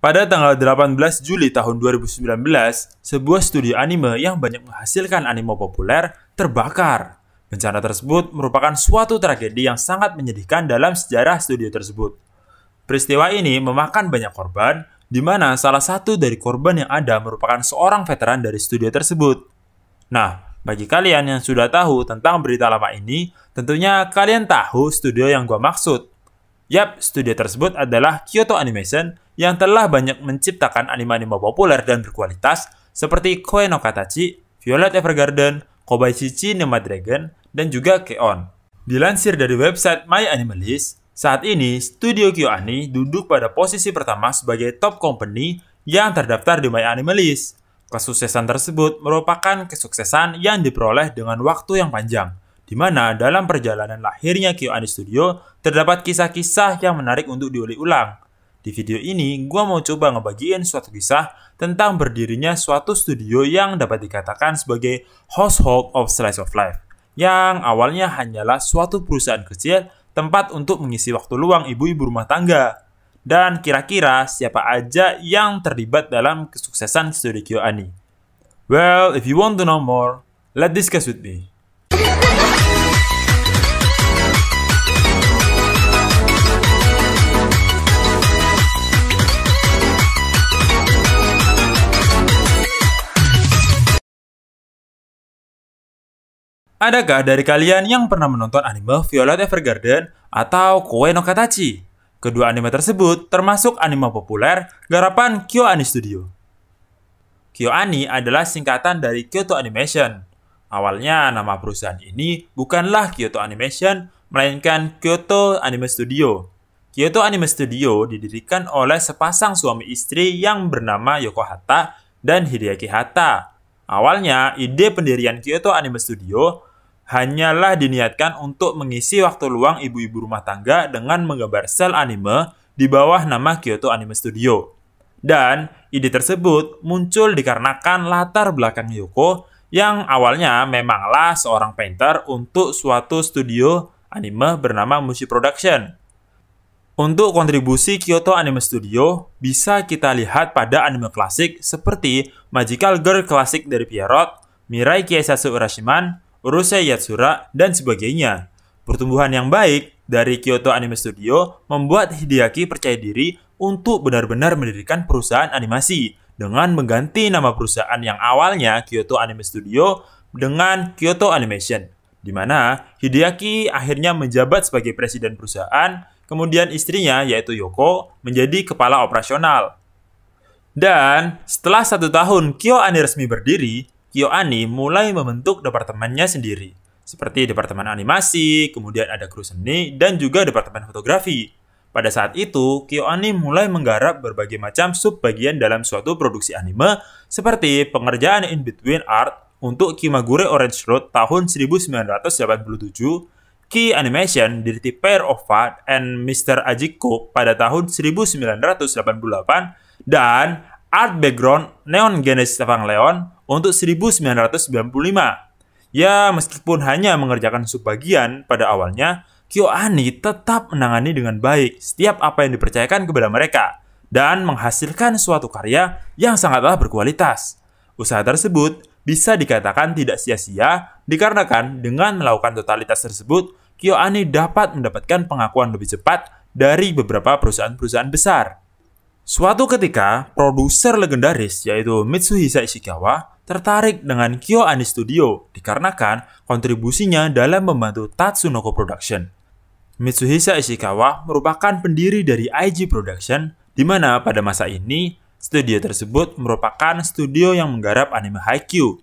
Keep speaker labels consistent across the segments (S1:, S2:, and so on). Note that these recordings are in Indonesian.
S1: Pada tanggal 18 Juli tahun 2019, sebuah studio anime yang banyak menghasilkan anime populer terbakar. Bencana tersebut merupakan suatu tragedi yang sangat menyedihkan dalam sejarah studio tersebut. Peristiwa ini memakan banyak korban, di mana salah satu dari korban yang ada merupakan seorang veteran dari studio tersebut. Nah, bagi kalian yang sudah tahu tentang berita lama ini, tentunya kalian tahu studio yang gua maksud. Yap, studio tersebut adalah Kyoto Animation yang telah banyak menciptakan anime-anime populer dan berkualitas seperti Koe no Katachi, Violet Evergarden, Kobayashi Nema Dragon, dan juga Keon. Dilansir dari website My Animalist, saat ini studio KyoAni duduk pada posisi pertama sebagai top company yang terdaftar di My Animalist. Kesuksesan tersebut merupakan kesuksesan yang diperoleh dengan waktu yang panjang, di mana dalam perjalanan lahirnya KyoAni Studio terdapat kisah-kisah yang menarik untuk diulik ulang. Di video ini, gue mau coba ngebagiin suatu kisah tentang berdirinya suatu studio yang dapat dikatakan sebagai household of slice of life, yang awalnya hanyalah suatu perusahaan kecil tempat untuk mengisi waktu luang ibu-ibu rumah tangga. Dan kira-kira siapa aja yang terlibat dalam kesuksesan studio KyoAni? Well, if you want to know more, let's discuss with me. Adakah dari kalian yang pernah menonton anime Violet Evergarden atau Koe no Katachi? Kedua anime tersebut termasuk anime populer garapan KyoAni Studio. KyoAni adalah singkatan dari Kyoto Animation. Awalnya nama perusahaan ini bukanlah Kyoto Animation, melainkan Kyoto Anime Studio. Kyoto Anime Studio didirikan oleh sepasang suami istri yang bernama Yoko Hata dan Hideaki Hata. Awalnya, ide pendirian Kyoto Anime Studio hanyalah diniatkan untuk mengisi waktu luang ibu-ibu rumah tangga dengan menggambar sel anime di bawah nama Kyoto Anime Studio. Dan ide tersebut muncul dikarenakan latar belakang Yoko yang awalnya memanglah seorang painter untuk suatu studio anime bernama Mushi Production. Untuk kontribusi Kyoto Anime Studio, bisa kita lihat pada anime klasik seperti Magical Girl klasik dari Pierrot, Mirai Kiyasatsu Urashiman, Urusei Yatsura, dan sebagainya. Pertumbuhan yang baik dari Kyoto Anime Studio membuat Hideaki percaya diri untuk benar-benar mendirikan perusahaan animasi dengan mengganti nama perusahaan yang awalnya Kyoto Anime Studio dengan Kyoto Animation, di mana Hideaki akhirnya menjabat sebagai presiden perusahaan, kemudian istrinya yaitu Yoko menjadi kepala operasional. Dan setelah satu tahun Kyo Ani resmi berdiri, KyoAni mulai membentuk departemennya sendiri, seperti departemen animasi, kemudian ada kru seni, dan juga departemen fotografi. Pada saat itu, KyoAni mulai menggarap berbagai macam subbagian dalam suatu produksi anime, seperti pengerjaan in-between art untuk Kimagure Orange Road tahun 1987, Key Animation Dirty Pair of Fat and Mr. Ajiko pada tahun 1988 dan Art Background Neon Genesis Evangelion untuk 1995. Ya, meskipun hanya mengerjakan subbagian pada awalnya, KyoAni tetap menangani dengan baik setiap apa yang dipercayakan kepada mereka dan menghasilkan suatu karya yang sangatlah berkualitas. Usaha tersebut bisa dikatakan tidak sia-sia dikarenakan dengan melakukan totalitas tersebut, KyoAni dapat mendapatkan pengakuan lebih cepat dari beberapa perusahaan-perusahaan besar. Suatu ketika, produser legendaris yaitu Mitsuhisa Ishikawa tertarik dengan KyoAni Studio dikarenakan kontribusinya dalam membantu Tatsunoko Production. Mitsuhisa Ishikawa merupakan pendiri dari IG Production, di mana pada masa ini studio tersebut merupakan studio yang menggarap anime Haikyuu.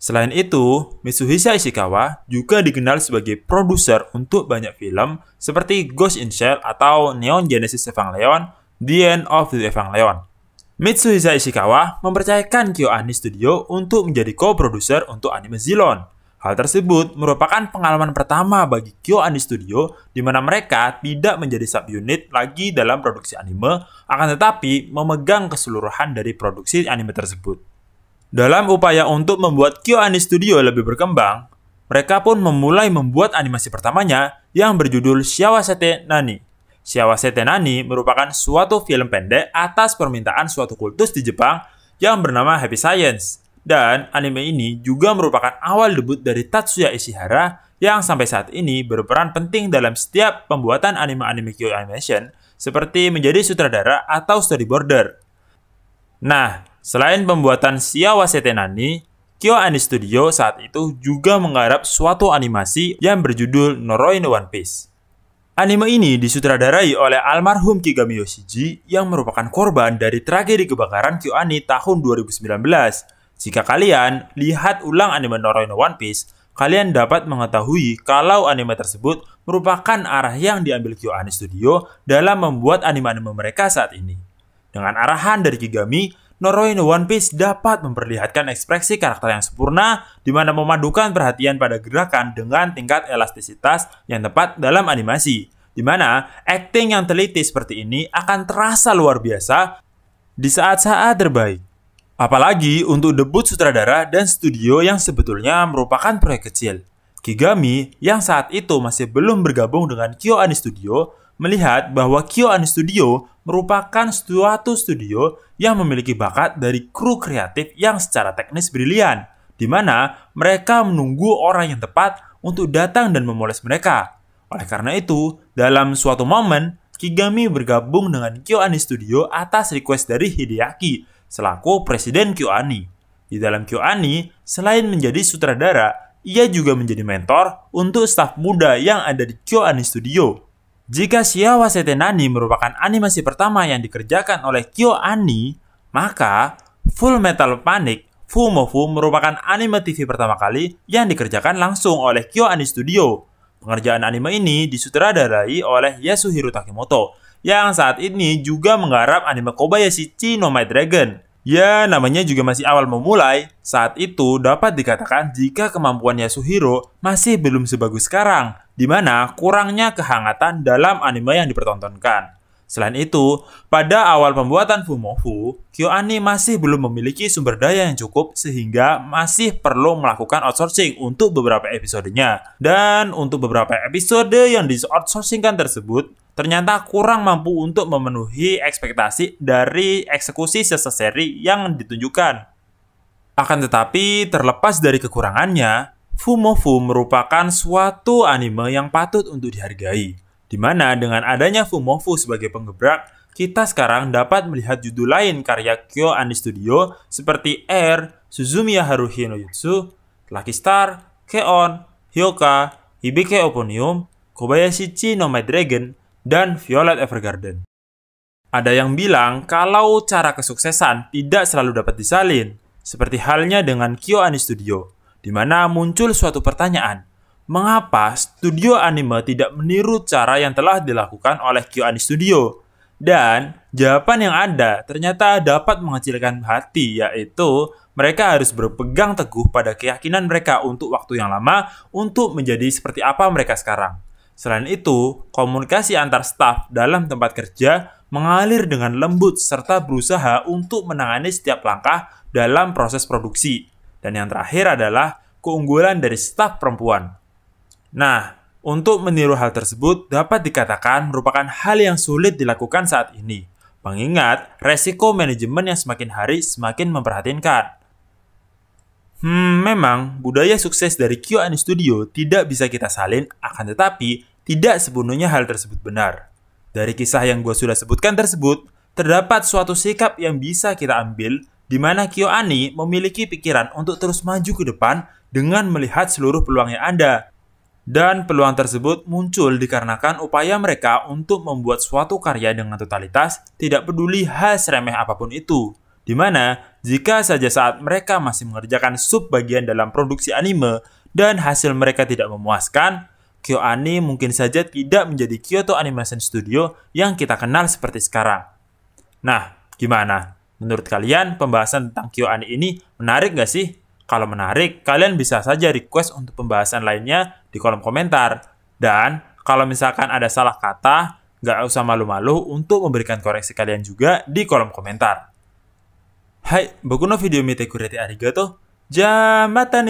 S1: Selain itu, Mitsuhisa Ishikawa juga dikenal sebagai produser untuk banyak film seperti Ghost in Shell atau Neon Genesis Evangelion, The End of the Evangelion, Mitsuhisa Ishikawa mempercayakan Kyo Ani Studio untuk menjadi co-producer untuk anime Zilon. Hal tersebut merupakan pengalaman pertama bagi Kyo Ani Studio di mana mereka tidak menjadi subunit lagi dalam produksi anime, akan tetapi memegang keseluruhan dari produksi anime tersebut. Dalam upaya untuk membuat Kyo Ani Studio lebih berkembang, mereka pun memulai membuat animasi pertamanya yang berjudul Shiawasete Nani Shiawase Tenani merupakan suatu film pendek atas permintaan suatu kultus di Jepang yang bernama Happy Science. Dan anime ini juga merupakan awal debut dari Tatsuya Ishihara yang sampai saat ini berperan penting dalam setiap pembuatan anime-anime Kyoto Animation seperti menjadi sutradara atau storyboarder. Nah, selain pembuatan Shiawase Tenani, Kyo Ani Studio saat itu juga menggarap suatu animasi yang berjudul Noroi no One Piece. Anime ini disutradarai oleh almarhum Kigami Yoshiji yang merupakan korban dari tragedi kebakaran KyoAni tahun 2019. Jika kalian lihat ulang anime Noroino One Piece, kalian dapat mengetahui kalau anime tersebut merupakan arah yang diambil KyoAni Studio dalam membuat anime-anime mereka saat ini. Dengan arahan dari Kigami, Noroi no One Piece dapat memperlihatkan ekspresi karakter yang sempurna, di mana memadukan perhatian pada gerakan dengan tingkat elastisitas yang tepat dalam animasi. Di mana acting yang teliti seperti ini akan terasa luar biasa di saat-saat terbaik. Apalagi untuk debut sutradara dan studio yang sebetulnya merupakan proyek kecil. Kigami yang saat itu masih belum bergabung dengan KyoAni Studio melihat bahwa Kyoani Studio merupakan suatu studio yang memiliki bakat dari kru kreatif yang secara teknis brilian, di mana mereka menunggu orang yang tepat untuk datang dan memoles mereka. Oleh karena itu, dalam suatu momen, Kigami bergabung dengan KyoAni Studio atas request dari Hideaki selaku presiden KyoAni. Di dalam KyoAni, selain menjadi sutradara, ia juga menjadi mentor untuk staf muda yang ada di KyoAni Studio. Jika Shiawa Setenani merupakan animasi pertama yang dikerjakan oleh KyoAni, maka Full Metal Panic Fumofu merupakan anime TV pertama kali yang dikerjakan langsung oleh KyoAni Studio. Pengerjaan anime ini disutradarai oleh Yasuhiro Takimoto, yang saat ini juga menggarap anime Kobayashi Chi no My Dragon. Ya, namanya juga masih awal memulai. Saat itu dapat dikatakan jika kemampuan Yasuhiro masih belum sebagus sekarang, di mana kurangnya kehangatan dalam anime yang dipertontonkan. Selain itu, pada awal pembuatan Fumofu, KyoAni masih belum memiliki sumber daya yang cukup sehingga masih perlu melakukan outsourcing untuk beberapa episodenya. Dan untuk beberapa episode yang di-outsourcingkan tersebut, ternyata kurang mampu untuk memenuhi ekspektasi dari eksekusi seseri yang ditunjukkan. Akan tetapi, terlepas dari kekurangannya, Fumofu merupakan suatu anime yang patut untuk dihargai, Dimana dengan adanya Fumofu sebagai penggebrak, kita sekarang dapat melihat judul lain karya Kyo Ani Studio seperti Air, Suzumiya Haruhi no Yutsu, Lucky Star, Keon, Hyoka, Hibike Oponium, Kobayashi Chi no My Dragon, dan Violet Evergarden. Ada yang bilang kalau cara kesuksesan tidak selalu dapat disalin, seperti halnya dengan Kyo Ani Studio, di mana muncul suatu pertanyaan, mengapa studio anime tidak meniru cara yang telah dilakukan oleh Kyo Ani Studio? Dan jawaban yang ada ternyata dapat mengecilkan hati, yaitu mereka harus berpegang teguh pada keyakinan mereka untuk waktu yang lama untuk menjadi seperti apa mereka sekarang. Selain itu, komunikasi antar staf dalam tempat kerja mengalir dengan lembut serta berusaha untuk menangani setiap langkah dalam proses produksi. Dan yang terakhir adalah keunggulan dari staf perempuan. Nah, untuk meniru hal tersebut dapat dikatakan merupakan hal yang sulit dilakukan saat ini, mengingat resiko manajemen yang semakin hari semakin memperhatinkan. Hmm, memang budaya sukses dari QN Studio tidak bisa kita salin, akan tetapi tidak sepenuhnya hal tersebut benar. Dari kisah yang gue sudah sebutkan tersebut, terdapat suatu sikap yang bisa kita ambil di mana KyoAni memiliki pikiran untuk terus maju ke depan dengan melihat seluruh peluang yang ada. Dan peluang tersebut muncul dikarenakan upaya mereka untuk membuat suatu karya dengan totalitas tidak peduli hal seremeh apapun itu. Dimana, jika saja saat mereka masih mengerjakan sub bagian dalam produksi anime dan hasil mereka tidak memuaskan, KyoAni mungkin saja tidak menjadi Kyoto Animation Studio yang kita kenal seperti sekarang. Nah, gimana? Menurut kalian, pembahasan tentang KyoAni ini menarik gak sih? Kalau menarik, kalian bisa saja request untuk pembahasan lainnya di kolom komentar. Dan kalau misalkan ada salah kata, gak usah malu-malu untuk memberikan koreksi kalian juga di kolom komentar. Hai, boku video mite arigato. Jamata